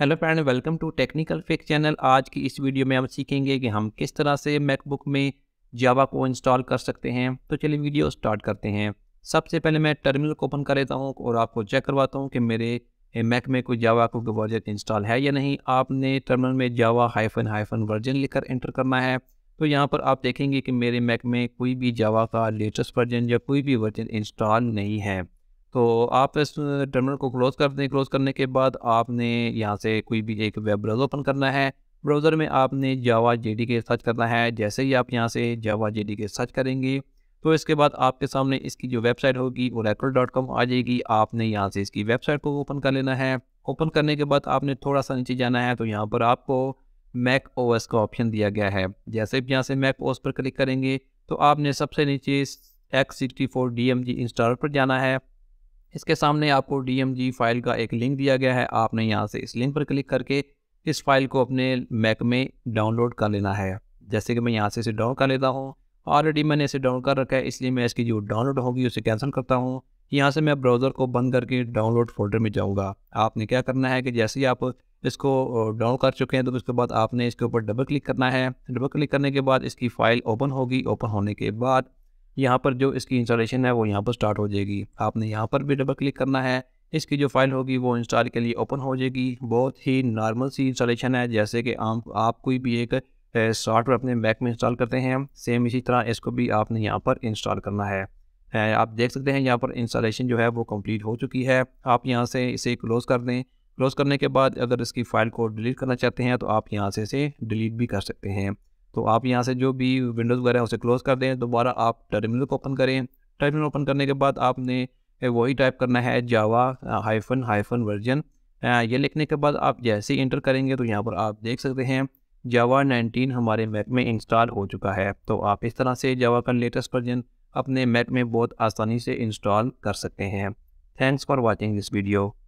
hello friend welcome to technical फिक channel आज की इस वीडियो में हम सीखेंगे कि हम किस तरह से मैकबुक में जावा को इंस्टॉल कर सकते हैं तो चलिए वीडियो स्टार्ट करते हैं सबसे पहले मैं टर्मिनल को ओपन कर लेता हूँ और आपको चेक करवाता हूँ कि मेरे मैक में कोई जावा को वर्जन इंस्टॉल है या नहीं आपने टर्मिनल में जावा हाइफन हाइफन वर्जन लिखकर एंटर करना है तो यहाँ पर आप देखेंगे कि मेरे मैक में कोई भी जावा का लेटेस्ट वर्जन या कोई भी वर्जन इंस्टॉल नहीं है तो आप इस टर्मिनल को क्लोज़ कर दें क्लोज़ करने के बाद आपने यहाँ से कोई भी एक वेब ब्राउज़र ओपन करना है ब्राउज़र में आपने जावा जे डी के सर्च करना है जैसे ही आप यहाँ से जावा जे डी के सर्च करेंगे तो इसके बाद आपके सामने इसकी जो वेबसाइट होगी वो रेकल डॉट कॉम आ जाएगी आपने यहाँ से इसकी वेबसाइट को ओपन कर लेना है ओपन करने के बाद आपने थोड़ा सा नीचे जाना है तो यहाँ पर आपको मैक ओ का ऑप्शन दिया गया है जैसे भी यहाँ से मैक ओ एस पर क्लिक करेंगे तो आपने सबसे नीचे X sixty four D M G पर जाना है इसके सामने आपको डी फाइल का एक लिंक दिया गया है आपने यहाँ से इस लिंक पर क्लिक करके इस फाइल को अपने मैक में डाउनलोड कर लेना है जैसे कि मैं यहाँ से इसे डाउन कर लेता हूँ ऑलरेडी मैंने इसे डाउन कर रखा है इसलिए मैं इसकी जो डाउनलोड होगी उसे कैंसिल करता हूँ यहाँ से मैं ब्राउज़र को बंद करके डाउनलोड फोल्डर में जाऊँगा आपने क्या करना है कि जैसे ही आप इसको डाउन कर चुके हैं तो उसके बाद आपने इसके ऊपर डबल क्लिक करना है डबल क्लिक करने के बाद इसकी फ़ाइल ओपन होगी ओपन होने के बाद यहाँ पर जो इसकी इंस्टॉलेशन है वो यहाँ पर स्टार्ट हो जाएगी आपने यहाँ पर भी डबल क्लिक करना है इसकी जो फाइल होगी वो इंस्टॉल के लिए ओपन हो जाएगी बहुत ही नॉर्मल सी इंस्टॉलेशन है जैसे कि आप आप कोई भी एक सॉफ्टवेयर अपने मैक में इंस्टॉल करते हैं सेम इसी तरह इसको भी आपने यहाँ पर इंस्टॉल करना है आप देख सकते हैं यहाँ पर इंस्टॉलेशन जो है वो कम्प्लीट हो चुकी है आप यहाँ से इसे क्लोज़ कर दें क्लोज़ करने के बाद अगर इसकी फ़ाइल को डिलीट करना चाहते हैं तो आप यहाँ से इसे डिलीट भी कर सकते हैं तो आप यहाँ से जो भी विंडोज़ वगैरह है उसे क्लोज़ कर दें दोबारा आप टर्मिनल को ओपन करें टर्मिनल ओपन करने के बाद आपने वही टाइप करना है जावा हाइफन हाइफन वर्जन ये लिखने के बाद आप जैसे ही इंटर करेंगे तो यहाँ पर आप देख सकते हैं जावा 19 हमारे मैक में इंस्टॉल हो चुका है तो आप इस तरह से जावा का लेटेस्ट वर्जन अपने मैक में बहुत आसानी से इंस्टॉल कर सकते हैं thanks for watching this video